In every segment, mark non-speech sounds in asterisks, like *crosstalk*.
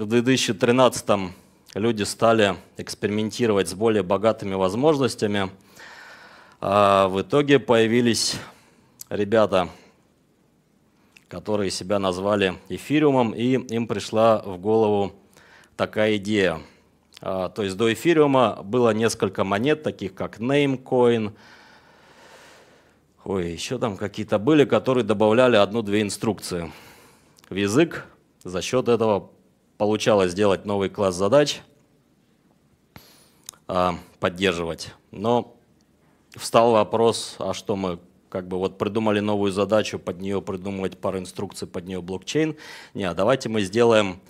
в 2013 м люди стали экспериментировать с более богатыми возможностями. А в итоге появились ребята, которые себя назвали эфириумом, и им пришла в голову такая идея. А, то есть до эфириума было несколько монет, таких как Namecoin, ой, еще там какие-то были, которые добавляли одну-две инструкции в язык, за счет этого получалось сделать новый класс задач, а, поддерживать. Но встал вопрос, а что мы как бы вот придумали новую задачу, под нее придумывать пару инструкций, под нее блокчейн. Не, а давайте мы сделаем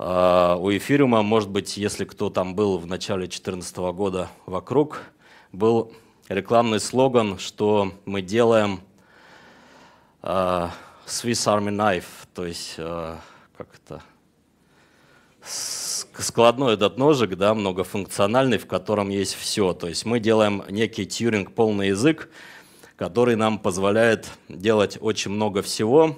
э, у эфириума, может быть, если кто там был в начале 2014 года вокруг, был рекламный слоган, что мы делаем Swiss Army Knife, то есть как это складной этот ножик, да, многофункциональный, в котором есть все. То есть мы делаем некий тьюринг полный язык, который нам позволяет делать очень много всего,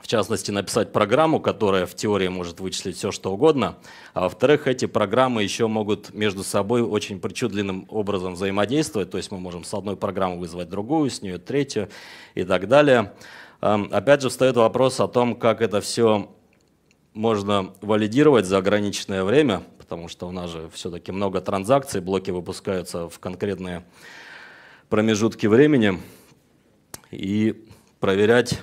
в частности, написать программу, которая в теории может вычислить все, что угодно. А во-вторых, эти программы еще могут между собой очень причудливым образом взаимодействовать. То есть мы можем с одной программы вызвать другую, с нее третью и так далее. Эм, опять же, встает вопрос о том, как это все можно валидировать за ограниченное время, потому что у нас же все-таки много транзакций, блоки выпускаются в конкретные промежутки времени, и проверять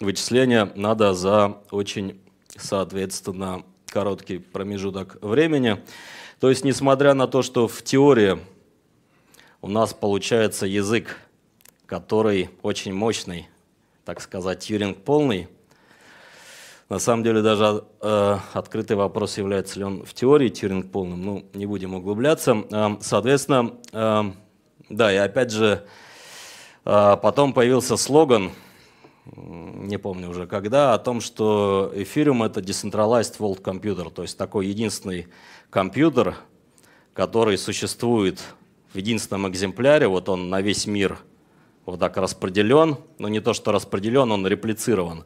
вычисления надо за очень, соответственно, короткий промежуток времени. То есть, несмотря на то, что в теории у нас получается язык, который очень мощный, так сказать, Юринг полный – на самом деле даже э, открытый вопрос, является ли он в теории Тьюринг полным, ну, не будем углубляться. Э, соответственно, э, да, и опять же, э, потом появился слоган, не помню уже когда, о том, что эфириум это Decentralized World Computer, то есть такой единственный компьютер, который существует в единственном экземпляре, вот он на весь мир вот так распределен, но не то, что распределен, он реплицирован.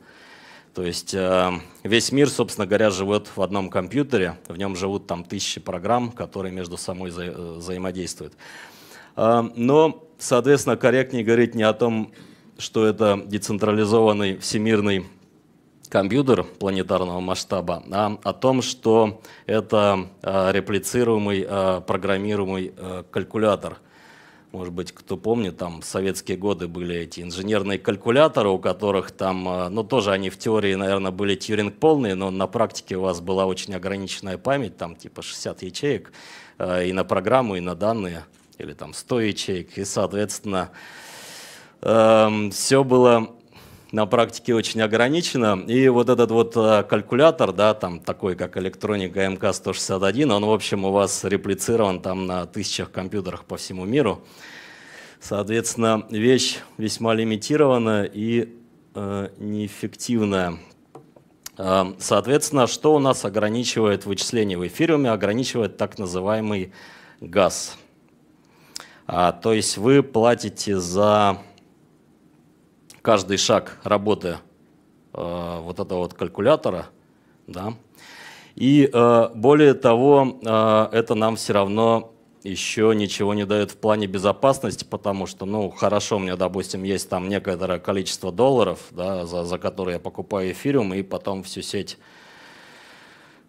То есть э, весь мир, собственно говоря, живет в одном компьютере, в нем живут там тысячи программ, которые между собой вза э, взаимодействуют. Э, но, соответственно, корректнее говорить не о том, что это децентрализованный всемирный компьютер планетарного масштаба, а о том, что это реплицируемый программируемый калькулятор – может быть, кто помнит, там в советские годы были эти инженерные калькуляторы, у которых там, э, ну тоже они в теории, наверное, были тьюринг полные, но на практике у вас была очень ограниченная память, там типа 60 ячеек э, и на программу, и на данные, или там 100 ячеек, и, соответственно, эм, все было на практике очень ограничено. И вот этот вот э, калькулятор, да, там такой, как электроник МК-161, он, в общем, у вас реплицирован там на тысячах компьютерах по всему миру. Соответственно, вещь весьма лимитированная и э, неэффективная. Э, соответственно, что у нас ограничивает вычисление в эфириуме? Ограничивает так называемый газ. А, то есть вы платите за каждый шаг работы э, вот этого вот калькулятора, да. И э, более того, э, это нам все равно еще ничего не дает в плане безопасности, потому что, ну, хорошо, у меня, допустим, есть там некоторое количество долларов, да, за, за которые я покупаю эфириум и потом всю сеть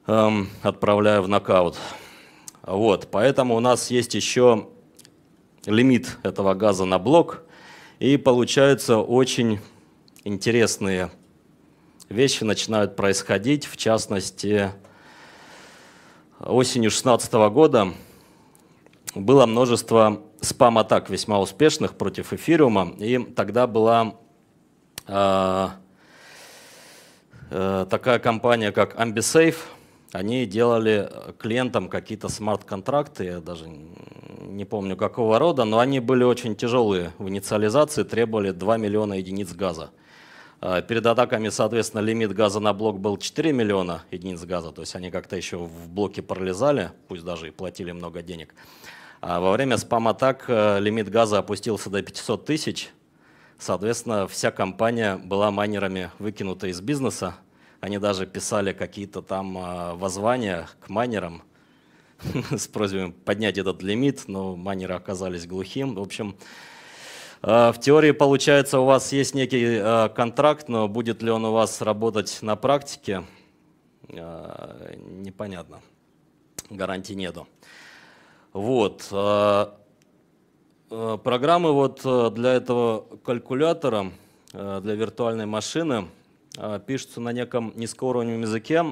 эм, отправляю в нокаут. Вот, поэтому у нас есть еще лимит этого газа на блок – и получаются очень интересные вещи начинают происходить. В частности, осенью 2016 года было множество спам-атак весьма успешных против эфириума. И тогда была э, э, такая компания, как Ambisafe. Они делали клиентам какие-то смарт-контракты, я даже не помню какого рода, но они были очень тяжелые в инициализации, требовали 2 миллиона единиц газа. А, перед атаками, соответственно, лимит газа на блок был 4 миллиона единиц газа, то есть они как-то еще в блоке пролезали, пусть даже и платили много денег. А во время спам-атак э, лимит газа опустился до 500 тысяч, соответственно, вся компания была майнерами выкинута из бизнеса, они даже писали какие-то там а, воззвания к майнерам – *laughs* с просьбой поднять этот лимит, но манеры оказались глухим. В общем, э, в теории, получается, у вас есть некий э, контракт, но будет ли он у вас работать на практике, э, непонятно. Гарантий нету. Вот. Программы вот для этого калькулятора, для виртуальной машины пишутся на неком низкоуровневом языке.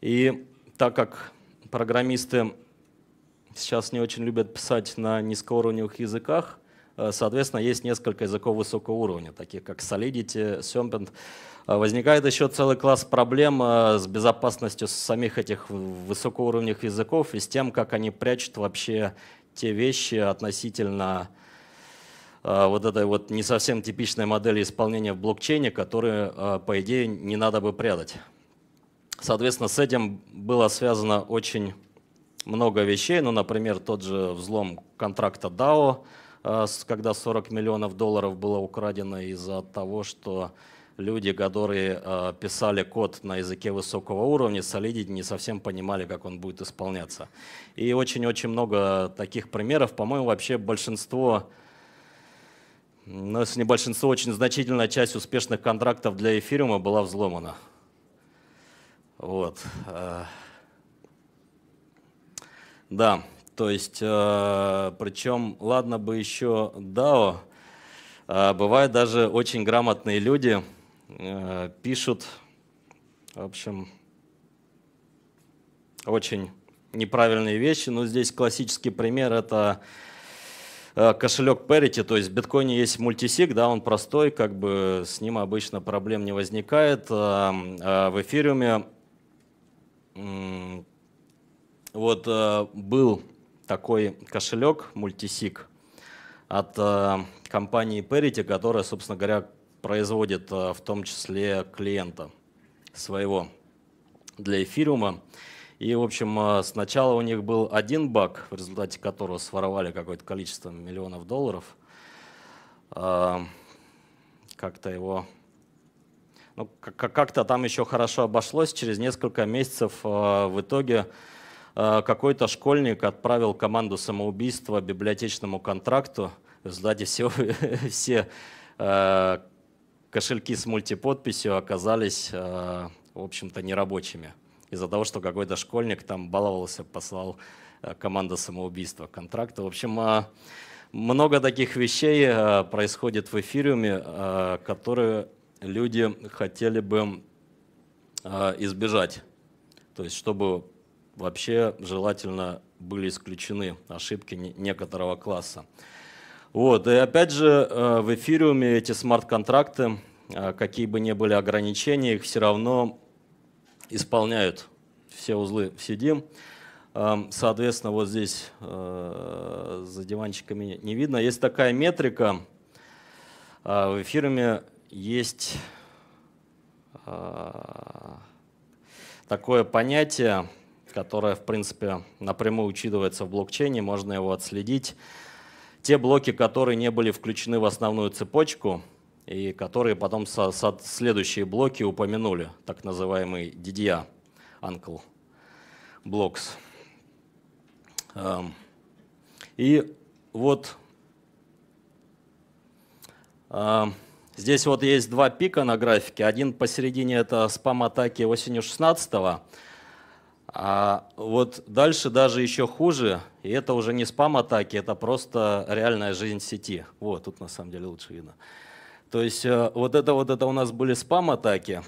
И так как программисты сейчас не очень любят писать на низкоуровневых языках, э, соответственно, есть несколько языков высокого уровня, таких как Solidity, Serpent. Э, возникает еще целый класс проблем э, с безопасностью самих этих высокоуровневых языков и с тем, как они прячут вообще те вещи относительно вот этой вот не совсем типичной модели исполнения в блокчейне, которые, по идее, не надо бы прятать. Соответственно, с этим было связано очень много вещей. Ну, например, тот же взлом контракта DAO, э, когда 40 миллионов долларов было украдено из-за того, что люди, которые э, писали код на языке высокого уровня, солидить не совсем понимали, как он будет исполняться. И очень-очень много таких примеров. По-моему, вообще большинство но ну, если не большинство, очень значительная часть успешных контрактов для эфириума была взломана. Вот. Э, да, то есть, э, причем, ладно бы еще DAO, э, бывают даже очень грамотные люди, пишут, в общем, очень неправильные вещи. Но ну, здесь классический пример – это кошелек Parity, то есть в биткоине есть мультисик, да, он простой, как бы с ним обычно проблем не возникает. В эфириуме вот э, был такой кошелек мультисик от э, компании Parity, которая, собственно говоря, производит э, в том числе клиента своего для эфириума. И, в общем, сначала у них был один баг, в результате которого своровали какое-то количество миллионов долларов. Как-то его ну как-то там еще хорошо обошлось. Через несколько месяцев э, в итоге э, какой-то школьник отправил команду самоубийства библиотечному контракту. В результате *laughs* все, все э, кошельки с мультиподписью оказались, в общем-то, нерабочими. Из-за того, что какой-то школьник там баловался, послал команду самоубийства контракта. В общем, много таких вещей происходит в эфириуме, которые люди хотели бы а, избежать. То есть, чтобы вообще желательно были исключены ошибки некоторого класса. Вот. И опять же, а, в эфириуме эти смарт-контракты, а, какие бы ни были ограничения, их все равно исполняют. Все узлы сидим. Соответственно, вот здесь за диванчиками не видно. Есть такая метрика в эфириуме есть а, такое понятие, которое, в принципе, напрямую учитывается в блокчейне, можно его отследить. Те блоки, которые не были включены в основную цепочку и которые потом со, со следующие блоки упомянули, так называемый DDA, Uncle Blocks. Эм, и вот эм, Здесь вот есть два пика на графике. Один посередине – это спам-атаки осенью 16 -го. А вот дальше даже еще хуже, и это уже не спам-атаки, это просто реальная жизнь сети. Вот, тут на самом деле лучше видно. То есть э, вот это вот это у нас были спам-атаки,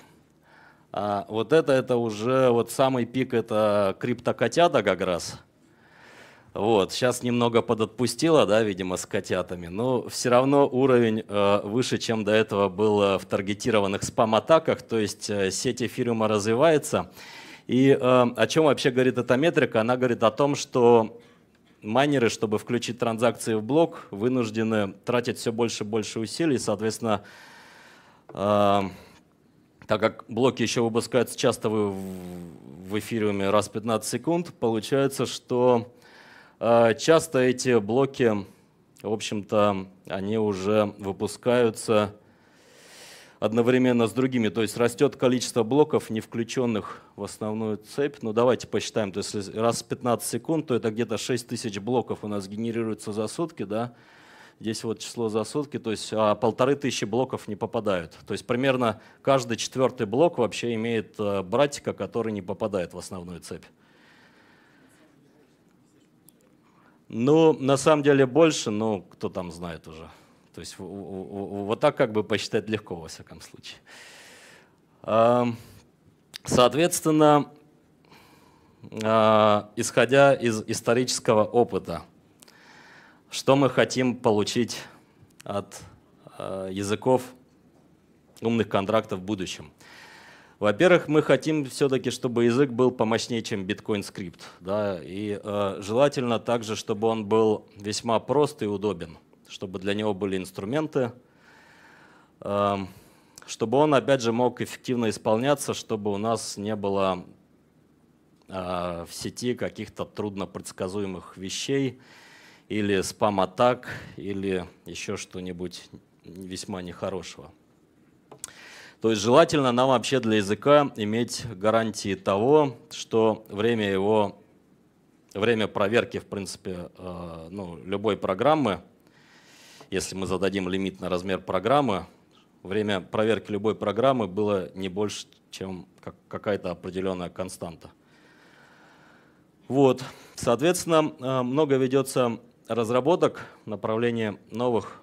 а вот это это уже вот самый пик, это криптокотята как раз – вот, сейчас немного подотпустила, да, видимо, с котятами, но все равно уровень э, выше, чем до этого был в таргетированных спам-атаках, то есть э, сеть эфириума развивается. И э, о чем вообще говорит эта метрика? Она говорит о том, что майнеры, чтобы включить транзакции в блок, вынуждены тратить все больше и больше усилий, соответственно, э, так как блоки еще выпускаются часто в, в эфириуме раз в 15 секунд, получается, что а, часто эти блоки, в общем-то, они уже выпускаются одновременно с другими. То есть растет количество блоков, не включенных в основную цепь. Ну давайте посчитаем, то есть раз в 15 секунд, то это где-то 6 тысяч блоков у нас генерируется за сутки, да? Здесь вот число за сутки, то есть а, полторы тысячи блоков не попадают. То есть примерно каждый четвертый блок вообще имеет э, братика, который не попадает в основную цепь. Ну, на самом деле больше, но кто там знает уже. То есть вот так как бы посчитать легко, во всяком случае. Соответственно, а, исходя из исторического опыта, что мы хотим получить от а, языков умных контрактов в будущем? Во-первых, мы хотим все-таки, чтобы язык был помощнее, чем биткоин-скрипт. Да? И э, желательно также, чтобы он был весьма прост и удобен, чтобы для него были инструменты, э, чтобы он, опять же, мог эффективно исполняться, чтобы у нас не было э, в сети каких-то труднопредсказуемых вещей или спам-атак, или еще что-нибудь весьма нехорошего. То есть желательно нам вообще для языка иметь гарантии того, что время его, время проверки, в принципе, э, ну, любой программы, если мы зададим лимит на размер программы, время проверки любой программы было не больше, чем какая-то определенная константа. Вот, соответственно, э, много ведется разработок в направлении новых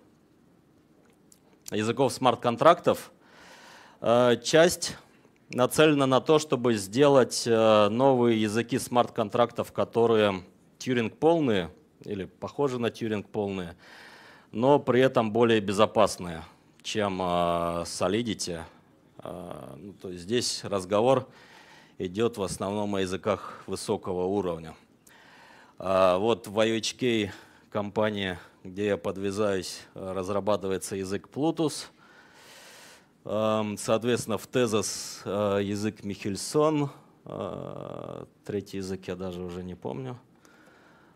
языков смарт-контрактов. Э, часть нацелена на то, чтобы сделать э, новые языки смарт-контрактов, которые Тьюринг полные или похожи на Тьюринг полные, но при этом более безопасные, чем э, Solidity. Ну, то есть здесь разговор идет в основном о языках высокого уровня. Вот в IHK компании, где я подвязаюсь, разрабатывается язык Plutus – Эм, соответственно, в тезос э, язык Михельсон, э, третий язык я даже уже не помню.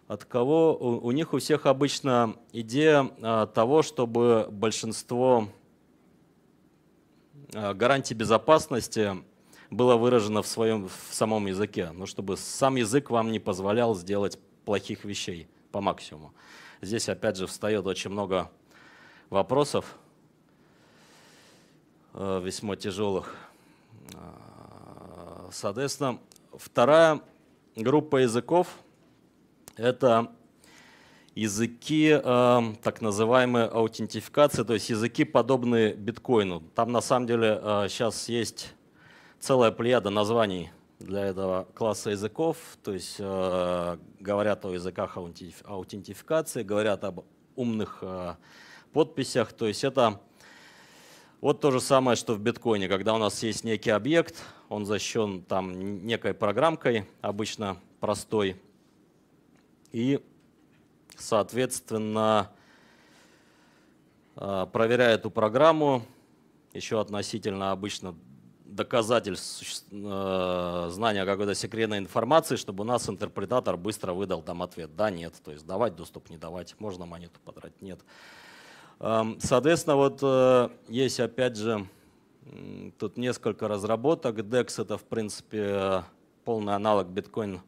От кого? У, них у всех обычно идея э, того, чтобы большинство гарантий безопасности было выражено в своем в самом языке, но ну, чтобы сам язык вам не позволял сделать плохих вещей по максимуму. Здесь опять же встает очень много вопросов, Э, весьма тяжелых. Э, соответственно, вторая группа языков – это языки э, так называемой аутентификации, то есть языки, подобные биткоину. Там на самом деле сейчас есть целая плеяда названий для этого класса языков, то есть говорят о языках аутентификации, говорят об умных подписях, то есть это вот то же самое, что в биткоине, когда у нас есть некий объект, он защищен там некой программкой, обычно простой, и, соответственно, а, проверяя эту программу, еще относительно обычно доказательств а, знания какой-то секретной информации, чтобы у нас интерпретатор быстро выдал там ответ «да», «нет». То есть давать доступ, не давать, можно монету потратить, нет. Эм, соответственно, вот э, есть опять же тут несколько разработок. DEX это в принципе полный аналог биткоин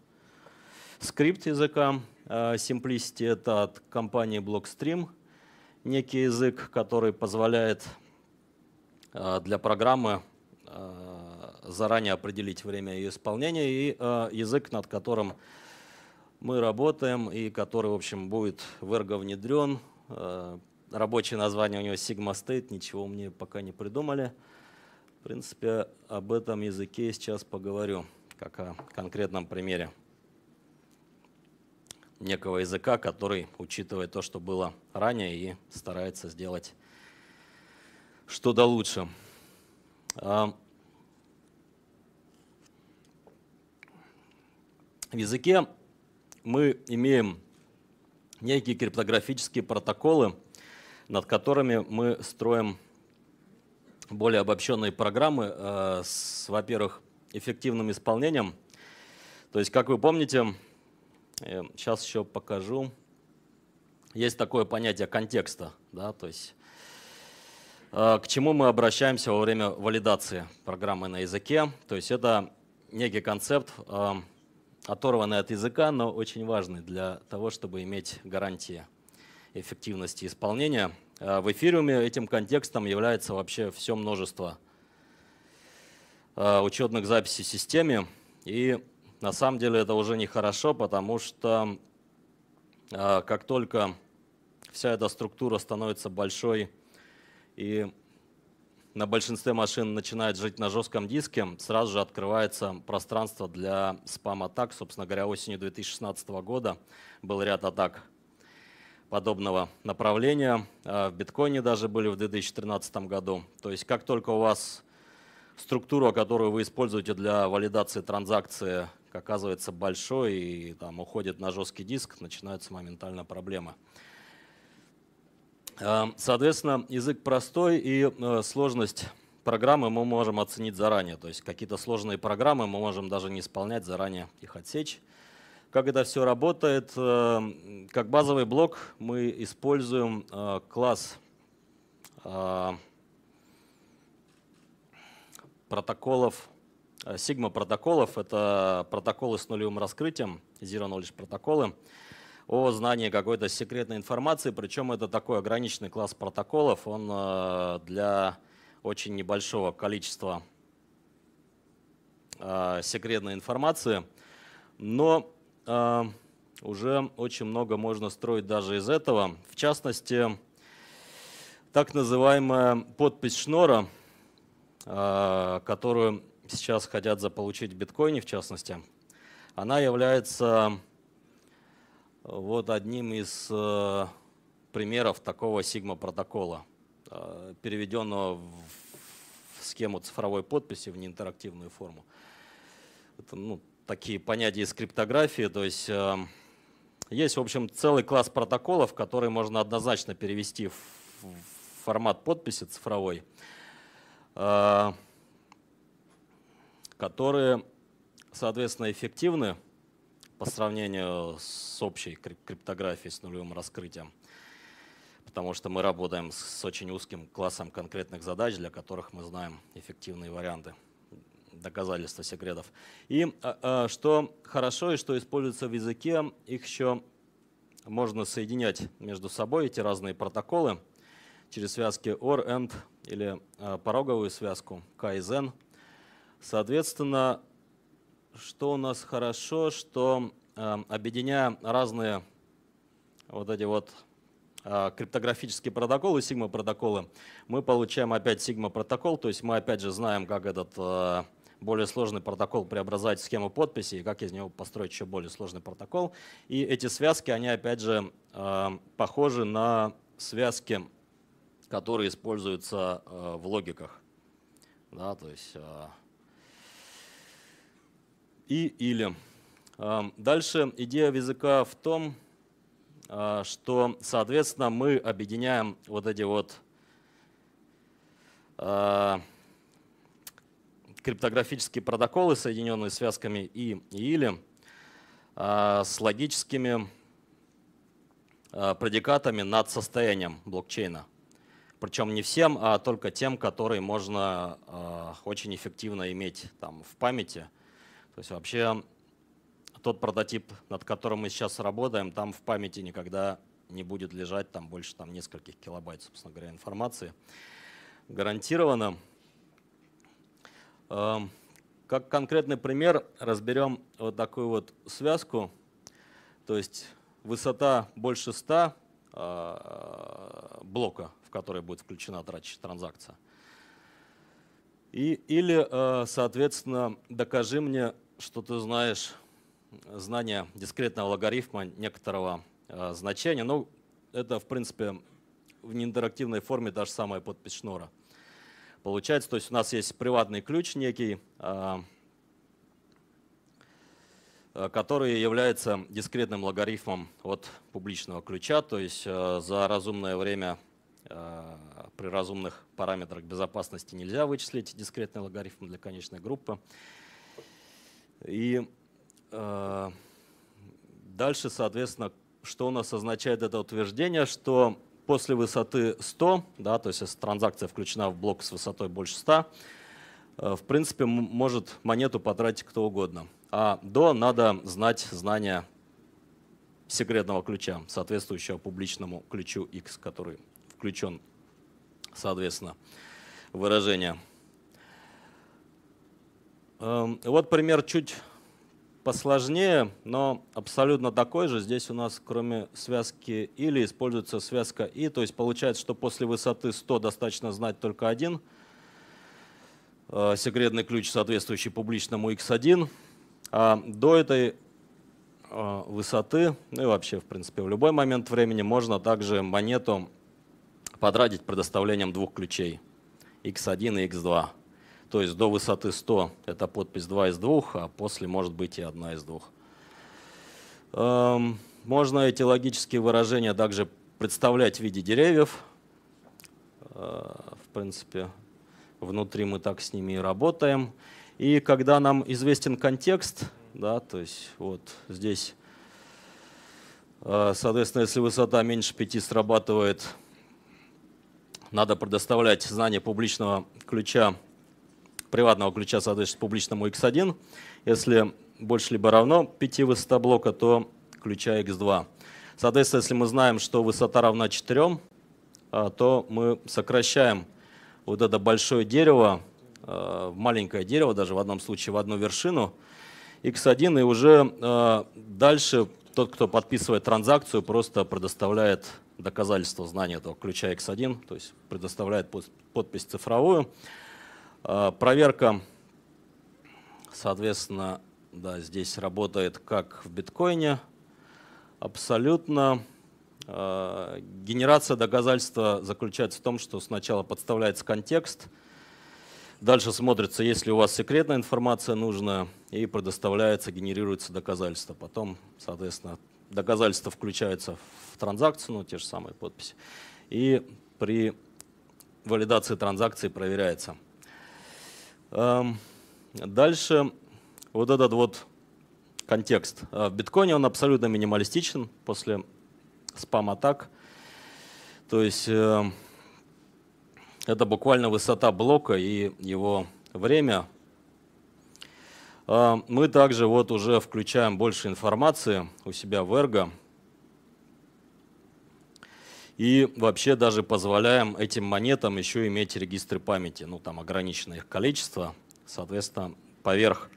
скрипт языка. Э, Simplicity это от компании Blockstream некий язык, который позволяет э, для программы заранее определить время ее исполнения и язык, над которым мы работаем и который, в общем, будет в Ergo внедрен Рабочее название у него Sigma State, ничего мне пока не придумали. В принципе, об этом языке сейчас поговорю, как о конкретном примере некого языка, который учитывает то, что было ранее, и старается сделать что-то лучше. А, в языке мы имеем некие криптографические протоколы, над которыми мы строим более обобщенные программы э, с, во-первых, эффективным исполнением. То есть, как вы помните, сейчас э, еще покажу, есть такое понятие контекста, да, то есть э, к чему мы обращаемся во время валидации программы на языке. То есть это некий концепт, оторванный от языка, но очень важный для того, чтобы иметь гарантии эффективности исполнения. Э, в эфириуме этим контекстом является вообще все множество э, учетных записей в системе. И на самом деле это уже нехорошо, потому что э, как только вся эта структура становится большой и на большинстве машин начинает жить на жестком диске, сразу же открывается пространство для спам-атак. Собственно говоря, осенью 2016 года был ряд атак подобного направления. А, в биткоине даже были в 2013 году. То есть как только у вас структура, которую вы используете для валидации транзакции, оказывается большой и там уходит на жесткий диск, начинаются моментально проблемы. А, соответственно, язык простой и э, сложность программы мы можем оценить заранее. То есть какие-то сложные программы мы можем даже не исполнять, заранее их отсечь. Как это все работает? Э, как базовый блок мы используем э, класс э, протоколов, сигма протоколов. Это протоколы с нулевым раскрытием, zero knowledge протоколы о знании какой-то секретной информации. Причем это такой ограниченный класс протоколов. Он для очень небольшого количества секретной информации. Но э, уже очень много можно строить даже из этого. В частности, так называемая подпись шнора, э, которую сейчас хотят заполучить в биткоине, в частности, она является вот одним из э, примеров такого сигма-протокола, э, переведенного в схему цифровой подписи в неинтерактивную форму. Это ну, такие понятия из криптографии. То есть эм, есть, в общем, целый класс протоколов, которые можно однозначно перевести в формат подписи цифровой, э, которые, соответственно, эффективны по сравнению с общей криптографией с нулевым раскрытием, потому что мы работаем с очень узким классом конкретных задач, для которых мы знаем эффективные варианты доказательства секретов. И а, а, что хорошо и что используется в языке, их еще можно соединять между собой, эти разные протоколы, через связки OR, AND или а, пороговую связку K и N. Соответственно, что у нас хорошо, что объединяя разные вот эти вот криптографические протоколы, сигма-протоколы, мы получаем опять сигма-протокол, то есть мы опять же знаем, как этот более сложный протокол преобразовать в схему подписи, и как из него построить еще более сложный протокол. И эти связки, они опять же э, похожи на связки, которые используются э, в логиках. Да, то есть э, и или. Дальше идея языка в том, что, соответственно, мы объединяем вот эти вот криптографические протоколы, соединенные связками и или, а, с логическими а, предикатами над состоянием блокчейна. Причем не всем, а только тем, которые можно а, очень эффективно иметь там в памяти. То есть вообще тот прототип, над которым мы сейчас работаем, там в памяти никогда не будет лежать там больше там, нескольких килобайт, собственно говоря, информации. Гарантированно. Эм, как конкретный пример разберем вот такую вот связку, то есть высота больше 100 э, блока, в который будет включена транзакция. И, или, э, соответственно, докажи мне, что ты знаешь знание дискретного логарифма некоторого э, значения. Ну, это, в принципе, в неинтерактивной форме та же самая подпись Шнора. Получается, то есть у нас есть приватный ключ некий, а, а, который является дискретным логарифмом от публичного ключа, то есть а, за разумное время при разумных параметрах безопасности нельзя вычислить дискретный логарифм для конечной группы. И дальше, соответственно, что у нас означает это утверждение, что после высоты 100, да, то есть если транзакция включена в блок с высотой больше 100, э, в принципе, может монету потратить кто угодно. А до надо знать знания секретного ключа, соответствующего публичному ключу X, который включен, соответственно, выражение. Эм, вот пример чуть посложнее, но абсолютно такой же. Здесь у нас кроме связки «или» используется связка «и», то есть получается, что после высоты 100 достаточно знать только один э, секретный ключ, соответствующий публичному x1. А до этой э, высоты, ну и вообще, в принципе, в любой момент времени можно также монету потратить предоставлением двух ключей x1 и x2. То есть до высоты 100 это подпись 2 из 2, а после может быть и 1 из 2. Эм, можно эти логические выражения также представлять в виде деревьев. Э, в принципе, внутри мы так с ними и работаем. И когда нам известен контекст, да, то есть вот здесь, э, соответственно, если высота меньше 5 срабатывает, надо предоставлять знание публичного ключа приватного ключа соответствует публичному x1. Если больше либо равно 5 высота блока, то ключа x2. Соответственно, если мы знаем, что высота равна 4, а, то мы сокращаем вот это большое дерево, а, маленькое дерево, даже в одном случае в одну вершину, x1, и уже а, дальше тот, кто подписывает транзакцию, просто предоставляет доказательство знания этого ключа x1, то есть предоставляет подпись цифровую. А, проверка, соответственно, да, здесь работает как в биткоине. Абсолютно. А, генерация доказательства заключается в том, что сначала подставляется контекст, дальше смотрится, есть ли у вас секретная информация нужная, и предоставляется, генерируется доказательство. Потом, соответственно, доказательство включается в транзакцию, ну, те же самые подписи. И при валидации транзакции проверяется – Эм, дальше вот этот вот контекст. Э, в биткоине он абсолютно минималистичен после спам-атак. То есть э, это буквально высота блока и его время. Э, мы также вот уже включаем больше информации у себя в Ergo и вообще даже позволяем этим монетам еще иметь регистры памяти, ну там ограниченное их количество, соответственно, поверх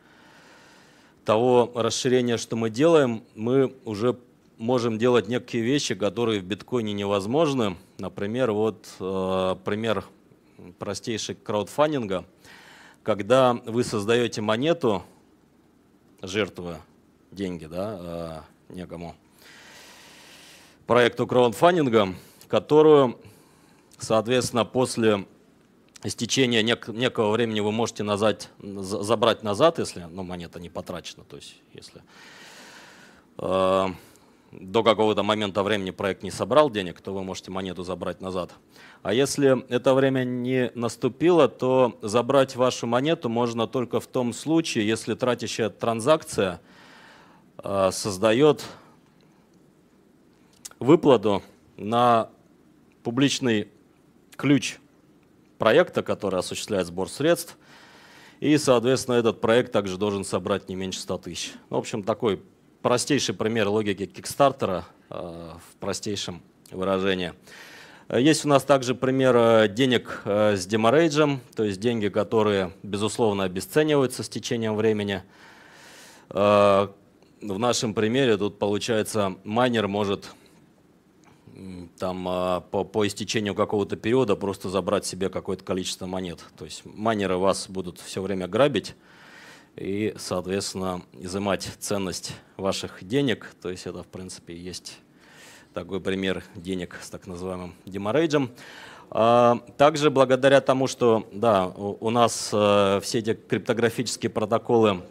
того расширения, что мы делаем, мы уже можем делать некие вещи, которые в биткоине невозможны. Например, вот э, пример простейший краудфандинга, когда вы создаете монету, жертвы, деньги, да, э, некому, проекту краудфандинга, которую, соответственно, после истечения нек некого времени вы можете назад, забрать назад, если ну, монета не потрачена, то есть если э, до какого-то момента времени проект не собрал денег, то вы можете монету забрать назад. А если это время не наступило, то забрать вашу монету можно только в том случае, если тратящая транзакция э, создает выплату на публичный ключ проекта, который осуществляет сбор средств. И, соответственно, этот проект также должен собрать не меньше 100 тысяч. Ну, в общем, такой простейший пример логики Кикстартера э, в простейшем выражении. Есть у нас также пример э, денег э, с деморейджем, то есть деньги, которые, безусловно, обесцениваются с течением времени. В нашем примере тут, получается, майнер может там а, по, по истечению какого-то периода просто забрать себе какое-то количество монет. То есть майнеры вас будут все время грабить и, соответственно, изымать ценность ваших денег. То есть это, в принципе, есть такой пример денег с так называемым деморейджем. А, также благодаря тому, что да, у нас э, все эти криптографические протоколы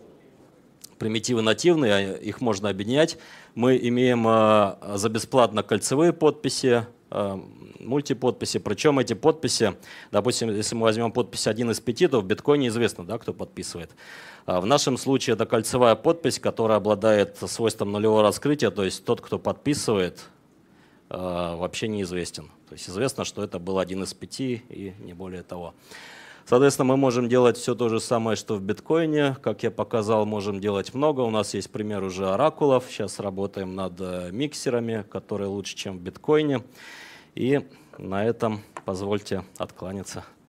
примитивы нативные, а их можно объединять. Мы имеем э, за бесплатно кольцевые подписи, э, мультиподписи. Причем эти подписи, допустим, если мы возьмем подпись один из пяти, то в биткоине известно, да, кто подписывает. А в нашем случае это кольцевая подпись, которая обладает свойством нулевого раскрытия, то есть тот, кто подписывает, э, вообще неизвестен. То есть известно, что это был один из пяти и не более того. Соответственно, мы можем делать все то же самое, что в биткоине. Как я показал, можем делать много. У нас есть пример уже оракулов. Сейчас работаем над э, миксерами, которые лучше, чем в биткоине. И на этом позвольте откланяться.